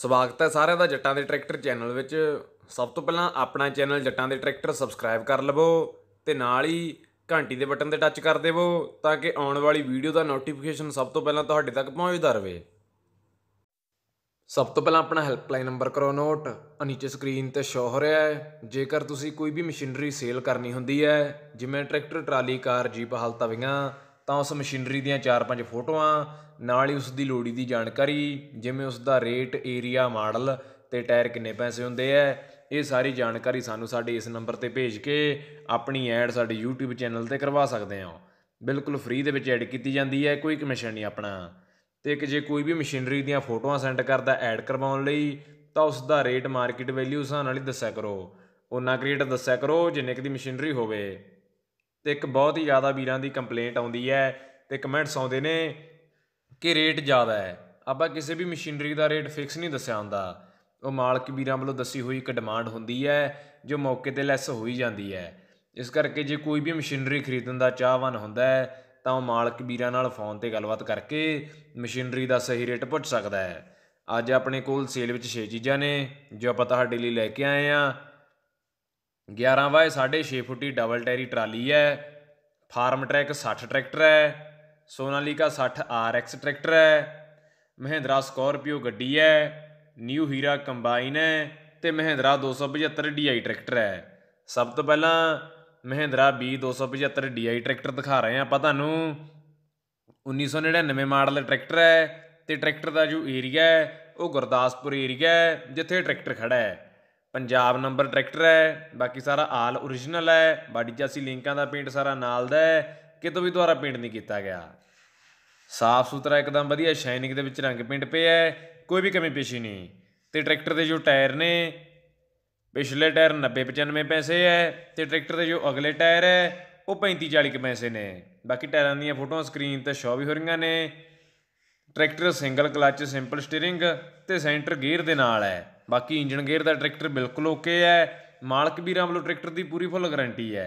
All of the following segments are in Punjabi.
ਸਵਾਗਤ ਹੈ ਸਾਰਿਆਂ ਦਾ ਜੱਟਾਂ ਦੇ ਟਰੈਕਟਰ ਚੈਨਲ ਵਿੱਚ ਸਭ ਤੋਂ ਪਹਿਲਾਂ ਆਪਣਾ ਚੈਨਲ ਜੱਟਾਂ ਦੇ ਟਰੈਕਟਰ ਸਬਸਕ੍ਰਾਈਬ ਕਰ ਲਵੋ ਤੇ ਨਾਲ ਹੀ ਘੰਟੀ ਦੇ ਬਟਨ ਤੇ ਟੱਚ ਕਰ ਦੇਵੋ ਤਾਂ ਕਿ ਆਉਣ ਵਾਲੀ ਵੀਡੀਓ ਦਾ ਨੋਟੀਫਿਕੇਸ਼ਨ ਸਭ ਤੋਂ ਪਹਿਲਾਂ ਤੁਹਾਡੇ ਤੱਕ ਪਹੁੰਚਦਾ ਰਹੇ ਸਭ ਤੋਂ ਪਹਿਲਾਂ ਆਪਣਾ ਹੈਲਪਲਾਈਨ ਨੰਬਰ ਕਰੋ ਨੋਟ ਆ ਨੀਚੇ ਸਕਰੀਨ ਤੇ ਸ਼ੋ ਹੋ ਰਿਹਾ ਹੈ ਜੇਕਰ ਤੁਸੀਂ ਕੋਈ ਵੀ ਮਸ਼ੀਨਰੀ ਸੇਲ ਕਰਨੀ ਹੁੰਦੀ ਹੈ ਜਿਵੇਂ ਟਰੈਕਟਰ ਟਰਾਲੀ ਕਾਰ ਜੀਪ ਹਲ ਤਵੀਆਂ ਤਾਂ ਉਸ ਮਸ਼ੀਨਰੀ ਦੀਆਂ 4-5 ਫੋਟੋਆਂ ਨਾਲ ਹੀ ਉਸ ਦੀ ਲੋੜੀ ਦੀ ਜਾਣਕਾਰੀ ਜਿਵੇਂ ਉਸ ਦਾ ਰੇਟ ਏਰੀਆ ਮਾਡਲ ਤੇ ਟਾਇਰ ਕਿੰਨੇ ਪੈਸੇ ਹੁੰਦੇ ਐ ਇਹ ਸਾਰੀ ਜਾਣਕਾਰੀ ਸਾਨੂੰ ਸਾਡੇ ਇਸ ਨੰਬਰ ਤੇ ਭੇਜ ਕੇ ਆਪਣੀ ਐਡ ਸਾਡੇ YouTube ਚੈਨਲ ਤੇ ਕਰਵਾ ਸਕਦੇ ਆ ਬਿਲਕੁਲ ਫ੍ਰੀ ਦੇ ਵਿੱਚ ਐਡ ਕੀਤੀ ਜਾਂਦੀ ਹੈ ਕੋਈ ਕਮਿਸ਼ਨ ਨਹੀਂ ਆਪਣਾ ਤੇ ਕਿ ਜੇ ਕੋਈ ਵੀ ਮਸ਼ੀਨਰੀ ਦੀਆਂ ਫੋਟੋਆਂ ਸੈਂਡ ਕਰਦਾ ਐਡ ਕਰਵਾਉਣ ਲਈ ਤਾਂ ਉਸ ਦਾ ਰੇਟ ਮਾਰਕੀਟ ਵੈਲਿਊ ਸਾਨੂੰ ਨਾਲ ਹੀ ਦੱਸਿਆ ਕਰੋ ਉਹਨਾਂ ਕ੍ਰੀਏਟ ਦੱਸਿਆ ਕਰੋ ਜਿੰਨੇ ਕਿ ਦੀ ਮਸ਼ੀਨਰੀ ਹੋਵੇ ਤੇ ਇੱਕ ਬਹੁਤ ਹੀ ਜ਼ਿਆਦਾ ਵੀਰਾਂ ਦੀ ਕੰਪਲੇਂਟ ਆਉਂਦੀ ਹੈ ਤੇ ਕਮੈਂਟਸ ਆਉਂਦੇ ਨੇ ਕਿ ਰੇਟ ਜ਼ਿਆਦਾ ਹੈ ਆਪਾਂ ਕਿਸੇ ਵੀ ਮਸ਼ੀਨਰੀ ਦਾ ਰੇਟ ਫਿਕਸ ਨਹੀਂ ਦੱਸਿਆ ਹੁੰਦਾ ਉਹ ਮਾਲਕ ਵੀਰਾਂ ਵੱਲੋਂ ਦੱਸੀ ਹੋਈ ਇੱਕ ਡਿਮਾਂਡ ਹੁੰਦੀ ਹੈ ਜੋ ਮੌਕੇ ਤੇ ਲੈਸ ਹੋਈ ਜਾਂਦੀ ਹੈ ਇਸ ਕਰਕੇ ਜੇ ਕੋਈ ਵੀ ਮਸ਼ੀਨਰੀ ਖਰੀਦਣ ਦਾ ਚਾਹਵਾਨ ਹੁੰਦਾ ਹੈ ਤਾਂ ਉਹ ਮਾਲਕ ਵੀਰਾਂ ਨਾਲ ਫੋਨ ਤੇ ਗੱਲਬਾਤ ਕਰਕੇ ਮਸ਼ੀਨਰੀ ਦਾ ਸਹੀ ਰੇਟ ਪੁੱਛ ਸਕਦਾ ਹੈ ਅੱਜ ਆਪਣੇ ਕੋਲ ਸੇਲ ਵਿੱਚ 6 ਚੀਜ਼ਾਂ ਨੇ ਜੋ ਆਪਾਂ ਤੁਹਾਡੇ ਲਈ ਲੈ ਕੇ ਆਏ ਆਂ 11 ਵਾਏ 6.5 ਫੁੱਟੀ ਡਬਲ ਟੈਰੀ ਟਰਾਲੀ ਹੈ ਫਾਰਮ ਟਰੈਕ 60 ਟਰੈਕਟਰ ਹੈ ਸੋਨਾਲੀਕਾ 60 RX ਟਰੈਕਟਰ ਹੈ ਮਹਿੰਦਰਾ ਸਕੋਰਪੀਓ ਗੱਡੀ ਹੈ ਨਿਊ ਹੀਰਾ ਕੰਬਾਈਨ ਹੈ ਤੇ ਮਹਿੰਦਰਾ 275 DI ਟਰੈਕਟਰ ਹੈ ਸਭ ਤੋਂ ਪਹਿਲਾਂ ਮਹਿੰਦਰਾ 275 DI ਟਰੈਕਟਰ ਦਿਖਾ ਰਹੇ ਆ ਆਪਾਂ ਤੁਹਾਨੂੰ 1999 ਮਾਡਲ ਟਰੈਕਟਰ ਹੈ ਤੇ ਟਰੈਕਟਰ ਦਾ ਜੋ ਏਰੀਆ ਹੈ ਉਹ ਗੁਰਦਾਸਪੁਰ ਏਰੀਆ ਹੈ ਜਿੱਥੇ ਟਰੈਕਟਰ ਖੜਾ ਹੈ ਪੰਜਾਬ ਨੰਬਰ ਟਰੈਕਟਰ ਹੈ ਬਾਕੀ ਸਾਰਾ ਆਲ origignal ਹੈ ਬਾਡੀ ਚਾਸੀ ਲਿੰਕਾਂ ਦਾ ਪੇਂਟ ਸਾਰਾ ਨਾਲ ਦਾ ਹੈ ਕਿਤੋਂ ਵੀ ਦੁਆਰਾ ਪੇਂਟ ਨਹੀਂ ਕੀਤਾ ਗਿਆ ਸਾਫ ਸੁਥਰਾ ਇੱਕਦਮ ਵਧੀਆ ਸ਼ਾਈਨਿੰਗ ਦੇ ਵਿੱਚ ਰੰਗ ਪੇਂਟ ਪਿਆ ਹੈ ਕੋਈ ਵੀ ਕਮੀ ਪੇਸ਼ੀ ਨਹੀਂ ਤੇ ਟਰੈਕਟਰ ਦੇ ਜੋ ਟਾਇਰ ਨੇ ਪਿਛਲੇ ਟਾਇਰ 90 95 ਪੈਸੇ ਹੈ ਤੇ ਟਰੈਕਟਰ ਦੇ ਜੋ ਅਗਲੇ ਟਾਇਰ ਹੈ ਉਹ 35 40 ਪੈਸੇ ਨੇ ਬਾਕੀ ਟਾਇਰਾਂ ਦੀਆਂ ਫੋਟੋਆਂ ਸਕਰੀਨ ਤੇ ਸ਼ੋ ਵੀ ਹੋ ਰਹੀਆਂ ਨੇ tractor single clutch simple steering ਤੇ ਸੈਂਟਰ ਗੇਅਰ ਦੇ ਨਾਲ ਹੈ ਬਾਕੀ ਇੰਜਨ ਗੇਅਰ ਦਾ ਟਰੈਕਟਰ ਬਿਲਕੁਲ ਓਕੇ ਹੈ ਮਾਲਕ ਵੀਰਾਂ ਵੱਲੋਂ ਟਰੈਕਟਰ ਦੀ ਪੂਰੀ ਫੁੱਲ ਗਾਰੰਟੀ ਹੈ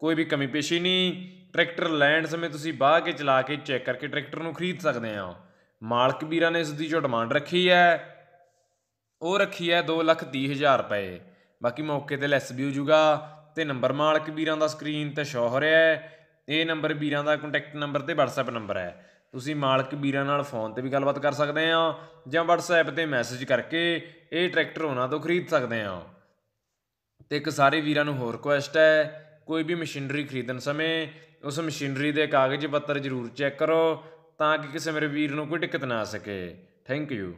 ਕੋਈ ਵੀ ਕਮੀ ਪੇਸ਼ੀ ਨਹੀਂ ਟਰੈਕਟਰ ਲੈਣ ਸਮੇਂ ਤੁਸੀਂ ਬਾਹ ਕੇ ਚਲਾ ਕੇ ਚੈੱਕ ਕਰਕੇ ਟਰੈਕਟਰ ਨੂੰ ਖਰੀਦ ਸਕਦੇ ਆ ਮਾਲਕ ਵੀਰਾਂ ਨੇ ਇਸ ਦੀ ਜੋ ਡਿਮਾਂਡ ਰੱਖੀ ਹੈ ਉਹ ਰੱਖੀ ਹੈ 2,30,000 ਰੁਪਏ ਬਾਕੀ ਮੌਕੇ ਤੇ ਲੈਸ ਵੀ ਹੋ ਜਾਊਗਾ ਤੇ ਨੰਬਰ ਮਾਲਕ ਵੀਰਾਂ ਦਾ ਸਕਰੀਨ ਤੇ ਸ਼ੋ ਹੋ ਰਿਹਾ ਹੈ ਇਹ ਨੰਬਰ ਵੀਰਾਂ ਦਾ ਕੰਟੈਕਟ ਨੰਬਰ ਤੇ WhatsApp ਨੰਬਰ ਹੈ ਤੁਸੀਂ ਮਾਲਕ ਵੀਰਾਂ ਨਾਲ ਫੋਨ ਤੇ ਵੀ ਗੱਲਬਾਤ ਕਰ ਸਕਦੇ ਆ ਜਾਂ WhatsApp ਤੇ ਮੈਸੇਜ ਕਰਕੇ ਇਹ ਟਰੈਕਟਰ ਉਹਨਾਂ ਤੋਂ ਖਰੀਦ ਸਕਦੇ ਆ ਤੇ ਇੱਕ ਸਾਰੇ ਵੀਰਾਂ ਨੂੰ ਹੋਰ ਰਿਕੁਐਸਟ ਹੈ ਕੋਈ ਵੀ ਮਸ਼ੀਨਰੀ ਖਰੀਦਣ ਸਮੇਂ ਉਸ ਮਸ਼ੀਨਰੀ ਦੇ ਕਾਗਜ਼ ਪੱਤਰ ਜ਼ਰੂਰ ਚੈੱਕ ਕਰੋ ਤਾਂ ਕਿ ਕਿਸੇ ਮੇਰੇ ਵੀਰ ਨੂੰ ਕੋਈ ਦਿੱਕਤ ਨਾ ਆ ਸਕੇ ਥੈਂਕ ਯੂ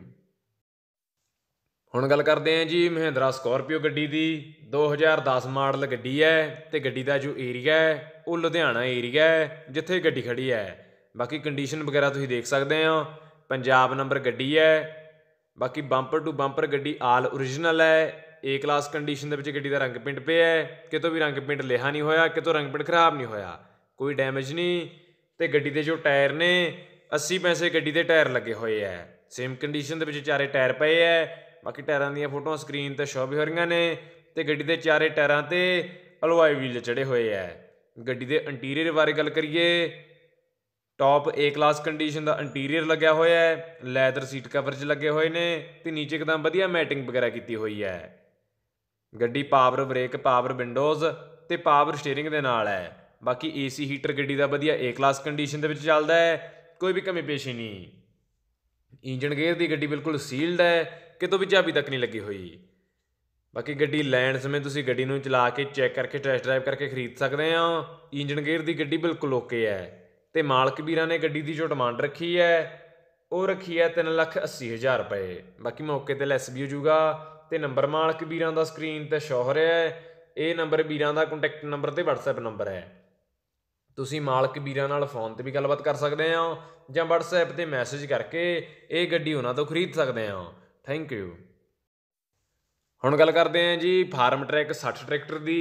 ਹੁਣ ਗੱਲ ਕਰਦੇ ਆ ਜੀ ਮਹਿੰਦਰਾ ਸਕੋਰਪੀਓ ਗੱਡੀ ਦੀ 2010 ਮਾਡਲ ਗੱਡੀ ਹੈ ਤੇ ਗੱਡੀ ਦਾ ਜੋ ਏਰੀਆ ਹੈ ਉਹ ਲੁਧਿਆਣਾ ਏਰੀਆ ਹੈ ਜਿੱਥੇ ਗੱਡੀ ਖੜੀ ਹੈ ਬਾਕੀ ਕੰਡੀਸ਼ਨ ਵਗੈਰਾ ਤੁਸੀਂ ਦੇਖ ਸਕਦੇ ਹੋ ਪੰਜਾਬ ਨੰਬਰ ਗੱਡੀ ਹੈ ਬਾਕੀ ਬੰਪਰ ਟੂ ਬੰਪਰ ਗੱਡੀ ਆਲ origignal ਹੈ ਏ ਕਲਾਸ ਕੰਡੀਸ਼ਨ ਦੇ ਵਿੱਚ ਗੱਡੀ ਦਾ ਰੰਗ ਪਿੰਟ ਪਿਆ ਹੈ ਕਿਤੋਂ ਵੀ ਰੰਗ ਪਿੰਟ ਲਿਹਾ ਨਹੀਂ ਹੋਇਆ ਕਿਤੋਂ ਰੰਗ ਪਿੰਟ ਖਰਾਬ ਨਹੀਂ ਹੋਇਆ ਕੋਈ ਡੈਮੇਜ ਨਹੀਂ ਤੇ ਗੱਡੀ ਦੇ ਜੋ ਟਾਇਰ ਨੇ 80 ਪੈਸੇ ਗੱਡੀ ਦੇ ਟਾਇਰ ਲੱਗੇ ਹੋਏ ਐ ਸੇਮ ਕੰਡੀਸ਼ਨ ਦੇ ਵਿੱਚ ਚਾਰੇ ਟਾਇਰ ਪਏ ਐ ਬਾਕੀ ਟਾਇਰਾਂ ਦੀਆਂ ਫੋਟੋਆਂ ਸਕਰੀਨ ਤੇ ਸ਼ੋਅ ਵੀ ਹੋ ਰਹੀਆਂ ਨੇ ਤੇ ਗੱਡੀ ਦੇ ਚਾਰੇ ਟਾਇਰਾਂ ਤੇ ਅਲੋਏ ਵੀਲ ਚੜੇ ਹੋਏ ਐ ਗੱਡੀ ਦੇ ਇੰਟੀਰੀਅਰ ਬਾਰੇ ਗੱਲ ਕਰੀਏ ਟੌਪ A ਕਲਾਸ ਕੰਡੀਸ਼ਨ ਦਾ ਇੰਟੀਰੀਅਰ ਲੱਗਿਆ ਹੋਇਆ ਹੈ ਲੈਦਰ ਸੀਟ ਕਵਰਜ ਲੱਗੇ ਹੋਏ ਨੇ ਤੇ ਨੀਚੇ ਇੱਕਦਮ ਵਧੀਆ ਮੈਟਿੰਗ ਵਗੈਰਾ ਕੀਤੀ ਹੋਈ ਹੈ ਗੱਡੀ ਪਾਵਰ ਬ੍ਰੇਕ ਪਾਵਰ ਵਿੰਡੋਜ਼ ਤੇ ਪਾਵਰ ਸਟੀering ਦੇ ਨਾਲ ਹੈ ਬਾਕੀ AC ਹੀਟਰ ਗੱਡੀ ਦਾ ਵਧੀਆ A ਕਲਾਸ ਕੰਡੀਸ਼ਨ ਦੇ ਵਿੱਚ ਚੱਲਦਾ ਹੈ ਕੋਈ ਵੀ ਕਮੀ ਪੇਸ਼ੀ ਨਹੀਂ ਇੰਜਨ ਗੇਅਰ ਦੀ ਗੱਡੀ ਬਿਲਕੁਲ ਸੀਲਡ ਹੈ ਕਿਤੋਂ ਵੀ ਚਾਬੀ ਤੱਕ ਨਹੀਂ ਲੱਗੀ ਹੋਈ ਬਾਕੀ ਗੱਡੀ ਲੈਣ ਸਮੇਂ ਤੁਸੀਂ ਗੱਡੀ ਨੂੰ ਚਲਾ ਕੇ ਚੈੱਕ ਕਰਕੇ ਟੈਸਟ ਡਰਾਈਵ ਕਰਕੇ ਖਰੀਦ ਸਕਦੇ ਹੋ ਇੰਜਨ ਗੇਅਰ ਦੀ ਗੱਡੀ ਬਿਲਕੁਲ ਓਕੇ ਹੈ ਤੇ ਮਾਲਕ ਵੀਰਾਂ ਨੇ ਗੱਡੀ ਦੀ ਜੋ ਡਿਮਾਂਡ ਰੱਖੀ ਹੈ ਉਹ ਰੱਖੀ ਹੈ 3 ਲੱਖ 80 ਹਜ਼ਾਰ ਰੁਪਏ ਬਾਕੀ ਮੌਕੇ ਤੇ ਲੈਸ ਵੀ ਹੋ ਜਾਊਗਾ ਤੇ ਨੰਬਰ ਮਾਲਕ ਵੀਰਾਂ ਦਾ ਸਕਰੀਨ ਤੇ ਸ਼ੋ ਹੋ ਰਿਹਾ ਹੈ ਇਹ ਨੰਬਰ ਵੀਰਾਂ ਦਾ ਕੰਟੈਕਟ ਨੰਬਰ ਤੇ WhatsApp ਨੰਬਰ ਹੈ ਤੁਸੀਂ ਮਾਲਕ ਵੀਰਾਂ ਨਾਲ ਫੋਨ ਤੇ ਵੀ ਗੱਲਬਾਤ ਕਰ ਸਕਦੇ ਆ ਜਾਂ WhatsApp ਤੇ ਮੈਸੇਜ ਕਰਕੇ ਇਹ ਗੱਡੀ ਉਹਨਾਂ ਤੋਂ ਖਰੀਦ ਸਕਦੇ ਆ ਥੈਂਕ ਯੂ ਹੁਣ ਗੱਲ ਕਰਦੇ ਆ ਜੀ ਫਾਰਮ ਟਰੈਕ 60 ਟਰੈਕਟਰ ਦੀ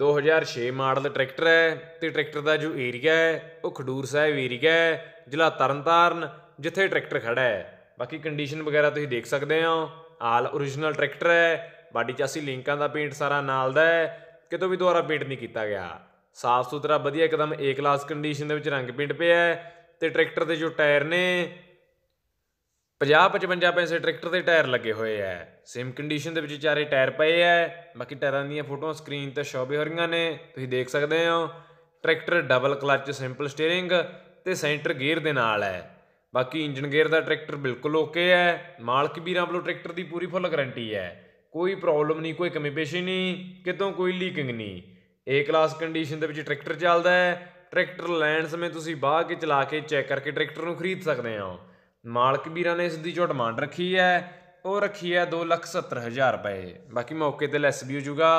2006 ਮਾਡਲ ਟਰੈਕਟਰ ਹੈ ਤੇ ਟਰੈਕਟਰ ਦਾ ਜੋ ਏਰੀਆ ਹੈ ਉਹ ਖਡੂਰ ਸਾਹਿਬ ਏਰੀਆ ਹੈ ਜ਼ਿਲ੍ਹਾ ਤਰਨਤਾਰਨ ਜਿੱਥੇ ਟਰੈਕਟਰ ਖੜਾ ਹੈ ਬਾਕੀ ਕੰਡੀਸ਼ਨ ਵਗੈਰਾ ਤੁਸੀਂ ਦੇਖ ਸਕਦੇ ਹੋ ਆਲ origignal ਟਰੈਕਟਰ ਹੈ ਬਾਡੀ ਚਾਸੀ ਲਿੰਕਾਂ ਦਾ ਪੇਂਟ ਸਾਰਾ ਨਾਲ ਦਾ ਹੈ ਕਿਤੋਂ ਵੀ ਦੁਬਾਰਾ ਪੇਂਟ ਨਹੀਂ ਕੀਤਾ ਗਿਆ ਸਾਫ ਸੁਥਰਾ ਵਧੀਆ ਇੱਕਦਮ ਏ ਕਲਾਸ ਕੰਡੀਸ਼ਨ ਦੇ ਵਿੱਚ ਰੰਗ ਪੇਂਟ ਪਿਆ ਹੈ ਤੇ ਟਰੈਕਟਰ ਦੇ ਜੋ ਟਾਇਰ ਨੇ 50 55 ਪੈਸੇ ਟਰੈਕਟਰ ਦੇ ਟਾਇਰ ਲੱਗੇ ਹੋਏ ਐ ਸੇਮ ਕੰਡੀਸ਼ਨ ਦੇ ਵਿੱਚ ਚਾਰੇ ਟਾਇਰ ਪਏ ਐ ਬਾਕੀ ਟਾਇਰਾਂ ਦੀਆਂ ਫੋਟੋਆਂ ਸਕਰੀਨ ਤੇ ਸ਼ੋਅ ਹੋ ਰਹੀਆਂ ਨੇ ਤੁਸੀਂ ਦੇਖ ਸਕਦੇ ਹੋ tractor double clutch simple steering ਤੇ ਸੈਂਟਰ ਗੇਅਰ ਦੇ ਨਾਲ ਐ ਬਾਕੀ ਇੰਜਨ ਗੇਅਰ ਦਾ ਟਰੈਕਟਰ ਬਿਲਕੁਲ ਓਕੇ ਐ ਮਾਲਕ ਵੀਰਾਂ ਵੱਲੋਂ ਟਰੈਕਟਰ ਦੀ ਪੂਰੀ ਫੁੱਲ ਗਾਰੰਟੀ ਐ ਕੋਈ ਪ੍ਰੋਬਲਮ ਨਹੀਂ ਕੋਈ ਕਮੀ ਪੇਸ਼ੀ ਨਹੀਂ ਕਿਤੋਂ ਕੋਈ ਲੀਕਿੰਗ ਨਹੀਂ ਏ ਕਲਾਸ ਕੰਡੀਸ਼ਨ ਦੇ ਵਿੱਚ ਟਰੈਕਟਰ ਚੱਲਦਾ ਹੈ ਟਰੈਕਟਰ ਲੈਣ ਸਮੇਂ ਤੁਸੀਂ ਬਾਹ ਕੇ ਚਲਾ ਕੇ ਚੈੱਕ ਕਰਕੇ ਟਰੈਕਟਰ ਨੂੰ ਖਰੀਦ ਸਕਦੇ ਹੋ ਮਾਲਕ ਵੀਰਾਂ ਨੇ ਇਸ ਦੀ ਜੋ ਡਿਮਾਂਡ ਰੱਖੀ ਹੈ ਉਹ ਰੱਖੀ ਹੈ 270000 ਰੁਪਏ ਬਾਕੀ ਮੌਕੇ ਤੇ ਲੈਸ ਵੀ ਹੋ ਜਾਊਗਾ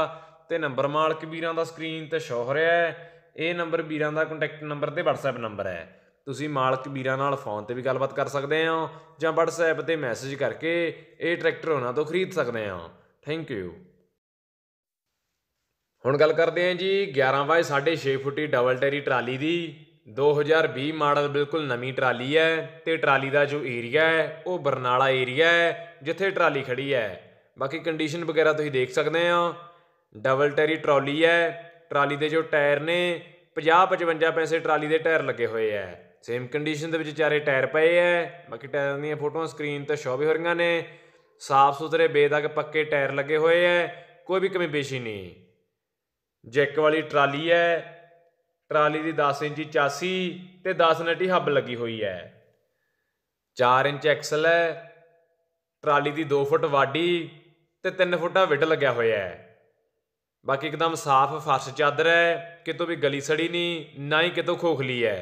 ਤੇ ਨੰਬਰ ਮਾਲਕ ਵੀਰਾਂ ਦਾ ਸਕਰੀਨ ਤੇ ਸ਼ੋ ਹੋ ਰਿਹਾ ਹੈ ਇਹ ਨੰਬਰ ਵੀਰਾਂ ਦਾ ਕੰਟੈਕਟ ਨੰਬਰ ਤੇ WhatsApp ਨੰਬਰ ਹੈ ਤੁਸੀਂ ਮਾਲਕ ਵੀਰਾਂ ਨਾਲ ਫੋਨ ਤੇ ਵੀ ਗੱਲਬਾਤ ਕਰ ਸਕਦੇ ਹੋ ਜਾਂ WhatsApp ਤੇ ਮੈਸੇਜ ਕਰਕੇ ਇਹ ਟਰੈਕਟਰ ਉਹਨਾਂ ਤੋਂ ਖਰੀਦ ਸਕਦੇ ਹੋ ਥੈਂਕ ਯੂ ਹੁਣ ਗੱਲ ਕਰਦੇ ਹਾਂ ਜੀ 11 ਬਾਏ 6.5 ਫੁੱਟੀ ਡਬਲ ਟੈਰੀ ਟਰਾਲੀ ਦੀ 2020 ਮਾਡਲ ਬਿਲਕੁਲ ਨਵੀਂ ਟਰਾਲੀ ਹੈ ਤੇ ਟਰਾਲੀ ਦਾ ਜੋ ਏਰੀਆ ਹੈ ਉਹ ਬਰਨਾਲਾ ਏਰੀਆ ਹੈ ਜਿੱਥੇ ਟਰਾਲੀ ਖੜੀ ਹੈ ਬਾਕੀ ਕੰਡੀਸ਼ਨ ਵਗੈਰਾ ਤੁਸੀਂ ਦੇਖ ਸਕਦੇ ਹੋ ਡਬਲ ਟੈਰੀ ਟਰਾਲੀ ਹੈ ਟਰਾਲੀ ਦੇ ਜੋ ਟਾਇਰ ਨੇ 50 55 ਪੈਸੇ ਟਰਾਲੀ ਦੇ ਟਾਇਰ ਲੱਗੇ ਹੋਏ ਐ ਸੇਮ ਕੰਡੀਸ਼ਨ ਦੇ ਵਿੱਚ ਚਾਰੇ ਟਾਇਰ ਪਏ ਐ ਬਾਕੀ ਟਾਇਰਾਂ ਦੀਆਂ ਫੋਟੋਆਂ ਸਕਰੀਨ ਤੇ ਸ਼ੋਅ ਵੀ ਹੋ ਰਹੀਆਂ ਨੇ ਸਾਫ਼ ਸੁਥਰੇ ਬੇਦਗ ਪੱਕੇ ਟਾਇਰ ਲੱਗੇ ਹੋਏ ਐ ਕੋਈ ਵੀ ਕਮੀ ਬੇਸ਼ੀ ਨਹੀਂ ਜੈਕ ਵਾਲੀ ਟਰਾਲੀ ਐ ਟਰਾਲੀ ਦੀ 10 ਇੰਚੀ ਚਾਸੀ ਤੇ 10 ਨਟੀ ਹੱਬ ਲੱਗੀ ਹੋਈ ਹੈ 4 ਇੰਚ ਐਕਸਲ ਹੈ ਟਰਾਲੀ ਦੀ 2 ਫੁੱਟ ਵਾਡੀ ਤੇ 3 ਫੁੱਟਾ ਵਿੱਟ ਲੱਗਿਆ ਹੋਇਆ ਹੈ ਬਾਕੀ ਇੱਕਦਮ ਸਾਫ਼ ਫਰਸ਼ ਚਾਦਰ ਹੈ ਕਿਤੋਂ ਵੀ ਗਲੀ ਸੜੀ ਨਹੀਂ ਨਾ ਹੀ ਕਿਤੋਂ ਖੋਖਲੀ ਹੈ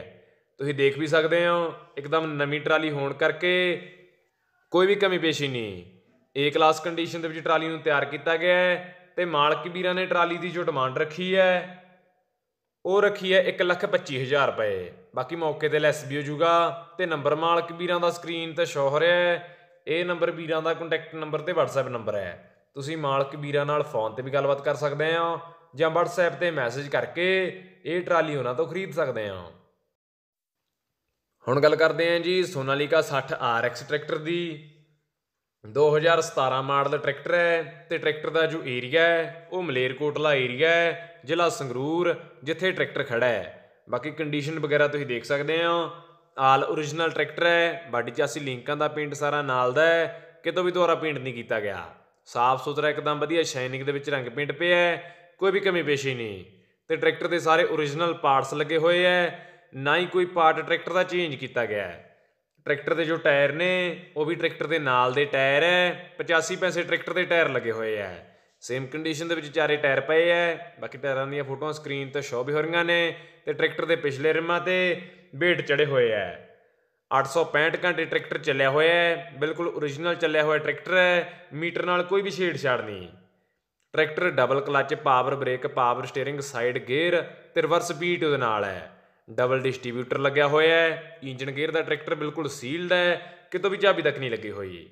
ਤੁਸੀਂ ਦੇਖ ਵੀ ਸਕਦੇ ਹੋ ਇੱਕਦਮ ਨਵੀਂ ਟਰਾਲੀ ਹੋਣ ਕਰਕੇ ਕੋਈ ਵੀ ਕਮੀ ਪੇਸ਼ੀ ਨਹੀਂ ਏ ਕਲਾਸ ਕੰਡੀਸ਼ਨ ਦੇ ਵਿੱਚ ਟਰਾਲੀ ਨੂੰ ਤਿਆਰ ਕੀਤਾ ਗਿਆ ਹੈ ਤੇ ਮਾਲਕ ਵੀਰਾਂ ਨੇ ਟਰਾਲੀ ਦੀ ਜੋ ਡਿਮਾਂਡ ਰੱਖੀ ਹੈ ਉਹ ਰੱਖੀ ਹੈ 125000 ਰੁਪਏ ਬਾਕੀ ਮੌਕੇ ਤੇ ਲੈਸ ਵੀ ਹੋ ਜਾਊਗਾ ਤੇ ਨੰਬਰ ਮਾਲਕ ਵੀਰਾਂ ਦਾ ਸਕਰੀਨ ਤੇ ਸ਼ੋ ਹੋ ਰਿਹਾ ਹੈ ਇਹ ਨੰਬਰ ਵੀਰਾਂ ਦਾ ਕੰਟੈਕਟ ਨੰਬਰ ਤੇ WhatsApp ਨੰਬਰ ਹੈ ਤੁਸੀਂ ਮਾਲਕ ਵੀਰਾਂ ਨਾਲ ਫੋਨ ਤੇ ਵੀ ਗੱਲਬਾਤ ਕਰ ਸਕਦੇ ਆ ਜਾਂ WhatsApp ਤੇ ਮੈਸੇਜ ਕਰਕੇ ਇਹ ਟਰਾਲੀ ਉਹਨਾਂ ਤੋਂ ਖਰੀਦ ਸਕਦੇ ਆ ਹੁਣ ਗੱਲ ਕਰਦੇ ਆ ਜੀ ਸੋਨਾਲੀਕਾ 60 RX ਟਰੈਕਟਰ ਦੀ 2017 ਮਾਡਲ ਟਰੈਕਟਰ ਹੈ ਤੇ ਟਰੈਕਟਰ ਦਾ ਜੋ ਏਰੀਆ ਹੈ ਉਹ ਮਲੇਰਕੋਟਲਾ ਏਰੀਆ ਹੈ ਜ਼ਿਲ੍ਹਾ ਸੰਗਰੂਰ ਜਿੱਥੇ ਟਰੈਕਟਰ ਖੜਾ ਹੈ ਬਾਕੀ ਕੰਡੀਸ਼ਨ ਵਗੈਰਾ ਤੁਸੀਂ ਦੇਖ ਸਕਦੇ ਹੋ ਆਲ origignal ਟਰੈਕਟਰ ਹੈ ਬਾਡੀ ਚਾਸੀ ਲਿੰਕਾਂ ਦਾ ਪੇਂਟ ਸਾਰਾ ਨਾਲ ਦਾ ਹੈ ਕਿਤੋਂ ਵੀ ਦੁਆਰਾ ਪੇਂਟ ਨਹੀਂ ਕੀਤਾ ਗਿਆ ਸਾਫ਼ ਸੁਥਰਾ ਇੱਕਦਮ ਵਧੀਆ ਸ਼ਾਈਨਿੰਗ ਦੇ ਵਿੱਚ ਰੰਗ ਪੇਂਟ ਪਿਆ ਹੈ ਕੋਈ ਵੀ ਕਮੀ ਪੇਸ਼ੀ ਨਹੀਂ ਤੇ ਟਰੈਕਟਰ ਦੇ ਸਾਰੇ origignal ਪਾਰਟਸ ਲੱਗੇ ਹੋਏ ਐ ਨਾ ਹੀ ਕੋਈ ਪਾਰਟ ਟਰੈਕਟਰ ਦਾ ਚੇਂਜ ਕੀਤਾ ਗਿਆ ਹੈ ਟਰੈਕਟਰ ਦੇ ਜੋ ਟਾਇਰ ਨੇ ਉਹ ਵੀ ਟਰੈਕਟਰ ਦੇ ਨਾਲ ਦੇ ਟਾਇਰ ਐ 85 ਪੈਸੇ ਟਰੈਕਟਰ ਦੇ ਟਾਇਰ ਲੱਗੇ ਹੋਏ ਐ ਸੇਮ ਕੰਡੀਸ਼ਨ ਦੇ ਵਿੱਚ ਚਾਰੇ ਟਾਇਰ ਪਏ ਐ ਬਾਕੀ ਟਾਇਰਾਂ ਦੀਆਂ ਫੋਟੋਆਂ ਸਕਰੀਨ ਤੇ ਸ਼ੋਅ ਵੀ ਹੋ ਰਹੀਆਂ ਨੇ ਤੇ ਟਰੈਕਟਰ ਦੇ ਪਿਛਲੇ ਰਿਮਾਂ ਤੇ ਵੇਟ ਚੜੇ ਹੋਏ ਐ 865 ਘੰਟੇ ਟਰੈਕਟਰ ਚੱਲਿਆ ਹੋਇਆ ਹੈ ਬਿਲਕੁਲ origignal ਚੱਲਿਆ ਹੋਇਆ ਟਰੈਕਟਰ ਹੈ ਮੀਟਰ ਨਾਲ ਕੋਈ ਵੀ ਛੇੜਛਾੜ ਨਹੀਂ tractor double clutch power brake power steering side gear ਤੇ ਰਿਵਰਸ ਬੀਟ ਉਹਦੇ ਨਾਲ ਹੈ ਡਬਲ ਡਿਸਟ੍ਰੀਬਿਊਟਰ ਲੱਗਿਆ ਹੋਇਆ ਹੈ ਇੰਜਨ ਗੇਅਰ ਦਾ ਟਰੈਕਟਰ ਬਿਲਕੁਲ ਸੀਲਡ ਹੈ ਕਿਤੋਂ ਵੀ ਚਾਬੀ ਤੱਕ ਨਹੀਂ ਲੱਗੀ ਹੋਈ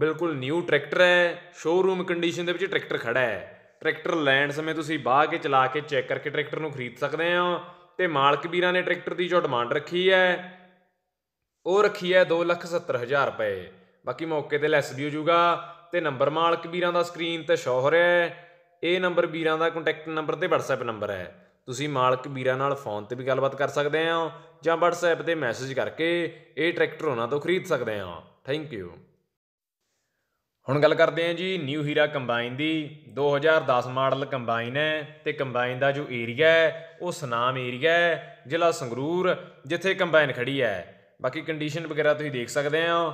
ਬਿਲਕੁਲ ਨਿਊ ਟਰੈਕਟਰ ਹੈ ਸ਼ੋਰੂਮ ਕੰਡੀਸ਼ਨ ਦੇ ਵਿੱਚ ਟਰੈਕਟਰ ਖੜਾ ਹੈ ਟਰੈਕਟਰ ਲੈਣ ਸਮੇਂ ਤੁਸੀਂ ਬਾਹ ਕੇ ਚਲਾ ਕੇ ਚੈੱਕ ਕਰਕੇ ਟਰੈਕਟਰ ਨੂੰ ਖਰੀਦ ਸਕਦੇ ਹੋ ਤੇ ਮਾਲਕ ਵੀਰਾਂ ਨੇ ਟਰੈਕਟਰ ਦੀ ਜੋ ਡਿਮਾਂਡ ਰੱਖੀ ਹੈ ਉਹ ਰੱਖੀ ਹੈ 270000 ਰੁਪਏ ਬਾਕੀ ਮੌਕੇ ਤੇ ਲੈਸ ਵੀ ਹੋ ਜਾਊਗਾ ਤੇ ਨੰਬਰ ਮਾਲਕ ਵੀਰਾਂ ਦਾ ਸਕਰੀਨ ਤੇ ਸ਼ੋ ਹੋ ਰਿਹਾ ਹੈ ਇਹ ਨੰਬਰ ਵੀਰਾਂ ਦਾ ਕੰਟੈਕਟ ਨੰਬਰ ਤੇ WhatsApp ਨੰਬਰ ਹੈ ਤੁਸੀਂ ਮਾਲਕ ਵੀਰਾਂ ਨਾਲ ਫੋਨ ਤੇ ਵੀ ਗੱਲਬਾਤ ਕਰ ਸਕਦੇ ਹੋ ਜਾਂ WhatsApp ਤੇ ਮੈਸੇਜ ਕਰਕੇ ਇਹ ਟਰੈਕਟਰ ਉਹਨਾਂ ਤੋਂ ਖਰੀਦ ਸਕਦੇ ਹੋ ਥੈਂਕ ਯੂ ਹੁਣ ਗੱਲ ਕਰਦੇ ਹਾਂ ਜੀ ਨਿਊ ਹੀਰਾ ਕੰਬਾਈਨ ਦੀ 2010 ਮਾਡਲ ਕੰਬਾਈਨ ਹੈ ਤੇ ਕੰਬਾਈਨ ਦਾ ਜੋ ਏਰੀਆ ਹੈ ਉਹ ਸਨਾਮ ਏਰੀਆ ਹੈ ਜ਼ਿਲ੍ਹਾ ਸੰਗਰੂਰ ਜਿੱਥੇ ਕੰਬਾਈਨ ਖੜੀ ਹੈ ਬਾਕੀ ਕੰਡੀਸ਼ਨ ਵਗੈਰਾ ਤੁਸੀਂ ਦੇਖ ਸਕਦੇ ਹੋ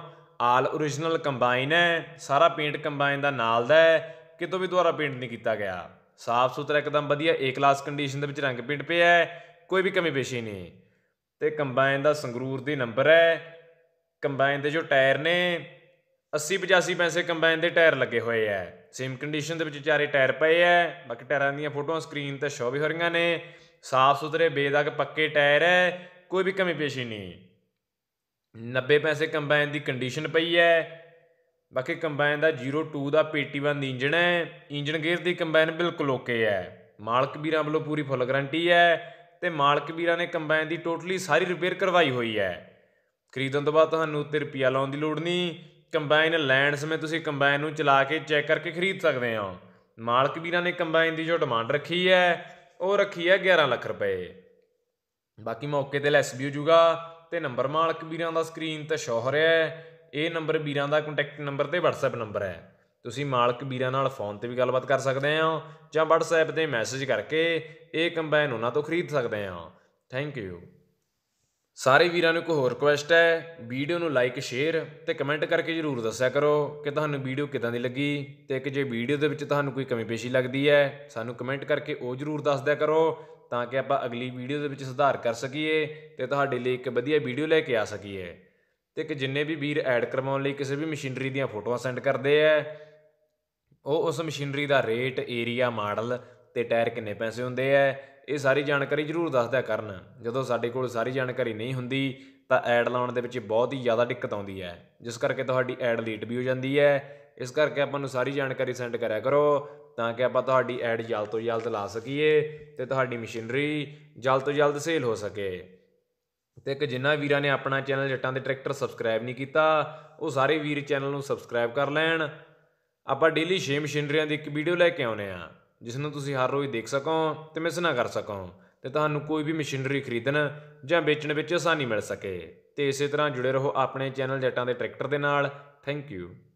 ਆਲ origignal ਕੰਬਾਈਨ ਹੈ ਸਾਰਾ ਪੇਂਟ ਕੰਬਾਈਨ ਦਾ ਨਾਲ ਦਾ ਹੈ ਕਿਤੋਂ ਵੀ ਦੁਆਰਾ ਪੇਂਟ ਨਹੀਂ ਕੀਤਾ ਗਿਆ ਸਾਫ ਸੁਥਰਾ ਇੱਕਦਮ ਵਧੀਆ ਏ ਕਲਾਸ ਕੰਡੀਸ਼ਨ ਦੇ ਵਿੱਚ ਰੰਗ ਪੇਂਟ ਪਿਆ ਹੈ ਕੋਈ ਵੀ ਕਮੀ ਪੇਸ਼ੀ ਨਹੀਂ ਤੇ ਕੰਬਾਈਨ ਦਾ ਸੰਗਰੂਰ ਦੀ ਨੰਬਰ ਹੈ ਕੰਬਾਈਨ ਦੇ ਜੋ ਟਾਇਰ ਨੇ 80 85 ਪੈਸੇ ਕੰਬਾਈਨ ਦੇ ਟਾਇਰ ਲੱਗੇ ਹੋਏ ਐ ਸੇਮ ਕੰਡੀਸ਼ਨ ਦੇ ਵਿੱਚ ਚਾਰੇ ਟਾਇਰ ਪਏ ਐ ਬਾਕੀ ਟਾਇਰਾਂ ਦੀਆਂ ਫੋਟੋਆਂ ਸਕਰੀਨ ਤੇ ਸ਼ੋ ਵੀ ਹੋ ਰਹੀਆਂ ਨੇ ਸਾਫ਼ ਸੁਥਰੇ ਬੇਦਾਗ ਪੱਕੇ ਟਾਇਰ ਐ ਕੋਈ ਵੀ ਕਮੀ ਪੇਸ਼ੀ ਨਹੀਂ 90 ਪੈਸੇ ਕੰਬਾਈਨ ਦੀ ਕੰਡੀਸ਼ਨ ਪਈ ਐ ਬਾਕੀ ਕੰਬਾਈਨ ਦਾ 02 ਦਾ PT1 ਇੰਜਣ ਐ ਇੰਜਣ ਗੇਅਰ ਦੀ ਕੰਬਾਈਨ ਬਿਲਕੁਲ ਓਕੇ ਐ ਮਾਲਕ ਵੀਰਾਂ ਵੱਲੋਂ ਪੂਰੀ ਫੁੱਲ ਗਾਰੰਟੀ ਐ ਤੇ ਮਾਲਕ ਵੀਰਾਂ ਨੇ ਕੰਬਾਈਨ ਦੀ ਟੋਟਲੀ ਸਾਰੀ ਰਿਪੇਅਰ ਕਰਵਾਈ ਹੋਈ ਐ ਖਰੀਦਣ ਤੋਂ ਬਾਅਦ ਤੁਹਾਨੂੰ ਉੱਤੇ ਰੁਪਿਆ ਲਾਉਣ ਦੀ ਲੋੜ ਨਹੀਂ ਕੰਬਾਈਨ ਲੈਣ ਸਮੇਂ ਤੁਸੀਂ ਕੰਬਾਈਨ ਨੂੰ ਚਲਾ ਕੇ ਚੈੱਕ ਕਰਕੇ ਖਰੀਦ ਸਕਦੇ ਹੋ ਮਾਲਕ ਵੀਰਾਂ ਨੇ ਕੰਬਾਈਨ ਦੀ ਜੋ ਡਿਮਾਂਡ ਰੱਖੀ ਹੈ ਉਹ ਰੱਖੀ ਹੈ 11 ਲੱਖ ਰੁਪਏ ਬਾਕੀ ਮੌਕੇ ਤੇ ਲੈਸ ਵੀ ਹੋ ਜਾਊਗਾ ਤੇ ਨੰਬਰ ਮਾਲਕ ਵੀਰਾਂ ਦਾ ਸਕਰੀਨ ਤੇ ਸ਼ੋਅ ਰਿਹਾ ਹੈ ਇਹ ਨੰਬਰ ਵੀਰਾਂ ਦਾ ਕੰਟੈਕਟ ਨੰਬਰ ਤੇ WhatsApp ਨੰਬਰ ਹੈ ਤੁਸੀਂ ਮਾਲਕ ਵੀਰਾਂ ਨਾਲ ਫੋਨ ਤੇ ਵੀ ਗੱਲਬਾਤ ਕਰ ਸਕਦੇ ਹੋ ਜਾਂ WhatsApp ਤੇ ਮੈਸੇਜ ਕਰਕੇ ਇਹ ਕੰਬਾਈਨ ਉਹਨਾਂ ਤੋਂ ਖਰੀਦ ਸਕਦੇ ਹੋ ਥੈਂਕ ਯੂ ਸਾਰੇ ਵੀਰਾਂ ਨੂੰ ਇੱਕ ਹੋਰ ਰਿਕੁਐਸਟ ਹੈ ਵੀਡੀਓ ਨੂੰ ਲਾਈਕ ਸ਼ੇਅਰ ਤੇ ਕਮੈਂਟ ਕਰਕੇ ਜਰੂਰ ਦੱਸਿਆ ਕਰੋ ਕਿ ਤੁਹਾਨੂੰ ਵੀਡੀਓ ਕਿਦਾਂ ਦੀ ਲੱਗੀ ਤੇ ਕਿ ਜੇ ਵੀਡੀਓ ਦੇ ਵਿੱਚ ਤੁਹਾਨੂੰ ਕੋਈ ਕਮੀ ਪੇਸ਼ੀ ਲੱਗਦੀ ਹੈ ਸਾਨੂੰ ਕਮੈਂਟ ਕਰਕੇ ਉਹ ਜਰੂਰ ਦੱਸ ਦਿਆ ਕਰੋ ਤਾਂ ਕਿ ਆਪਾਂ ਅਗਲੀ ਵੀਡੀਓ ਦੇ ਵਿੱਚ ਸੁਧਾਰ ਕਰ ਸਕੀਏ ਤੇ ਤੁਹਾਡੇ ਲਈ ਇੱਕ ਵਧੀਆ ਵੀਡੀਓ ਲੈ ਕੇ ਆ ਸਕੀਏ ਤੇ ਕਿ ਜਿੰਨੇ ਵੀ ਵੀਰ ਐਡ ਕਰਵਾਉਣ ਲਈ ਕਿਸੇ ਵੀ ਮਸ਼ੀਨਰੀ ਦੀਆਂ ਫੋਟੋਆਂ ਸੈਂਡ ਕਰਦੇ ਆ ਉਹ ਉਸ ਮਸ਼ੀਨਰੀ ਦਾ ਰੇਟ ਏਰੀਆ ਮਾਡਲ ਤੇ ਟਾਇਰ ਕਿੰਨੇ ਪੈਸੇ ਹੁੰਦੇ ਆ ਇਹ ਸਾਰੀ ਜਾਣਕਾਰੀ ਜ਼ਰੂਰ ਦੱਸਦਿਆ ਕਰਨ ਜਦੋਂ ਸਾਡੇ ਕੋਲ ਸਾਰੀ ਜਾਣਕਾਰੀ ਨਹੀਂ ਹੁੰਦੀ ਤਾਂ ਐਡ ਲਾਉਣ ਦੇ ਵਿੱਚ ਬਹੁਤ ਹੀ ਜ਼ਿਆਦਾ ਦਿੱਕਤ ਆਉਂਦੀ ਹੈ ਜਿਸ ਕਰਕੇ ਤੁਹਾਡੀ ਐਡ ਲੀਟ ਵੀ ਹੋ ਜਾਂਦੀ ਹੈ ਇਸ ਕਰਕੇ ਆਪਾਂ ਨੂੰ ਸਾਰੀ ਜਾਣਕਾਰੀ ਸੈਂਡ ਕਰਿਆ ਕਰੋ ਤਾਂ ਕਿ ਆਪਾਂ ਤੁਹਾਡੀ ਐਡ ਜਲਦ ਤੋਂ ਜਲਦ ਲਾ ਸਕੀਏ ਤੇ ਤੁਹਾਡੀ ਮਸ਼ੀਨਰੀ ਜਲਦ ਤੋਂ ਜਲਦ ਸੇਲ ਹੋ ਸਕੇ ਤੇ ਇੱਕ ਜਿੰਨਾ ਵੀਰਾਂ ਨੇ ਆਪਣਾ ਚੈਨਲ ਜੱਟਾਂ ਦੇ ਟਰੈਕਟਰ ਸਬਸਕ੍ਰਾਈਬ ਨਹੀਂ ਕੀਤਾ ਉਹ ਸਾਰੇ ਵੀਰ ਚੈਨਲ ਨੂੰ ਸਬਸਕ੍ਰਾਈਬ ਕਰ ਲੈਣ ਆਪਾਂ ਡੇਲੀ 6 ਮਸ਼ੀਨਰੀਆਂ ਦੀ ਇੱਕ ਵੀਡੀਓ ਲੈ ਕੇ ਆਉਨੇ ਆ ਜਿਸ ਨੂੰ ਤੁਸੀਂ ਹਰ ਰੋਜ਼ ਦੇਖ ਸਕੋ ਤੇ ਮਿਸ ਨਾ ਕਰ ਸਕੋ ਤੇ ਤੁਹਾਨੂੰ ਕੋਈ ਵੀ ਮਸ਼ੀਨਰੀ ਖਰੀਦਣ ਜਾਂ ਵੇਚਣ ਵਿੱਚ ਆਸਾਨੀ ਮਿਲ ਸਕੇ ਤੇ ਇਸੇ ਤਰ੍ਹਾਂ ਜੁੜੇ ਰਹੋ ਆਪਣੇ ਚੈਨਲ ਜੱਟਾਂ ਦੇ ਟਰੈਕਟਰ ਦੇ ਨਾਲ ਥੈਂਕ ਯੂ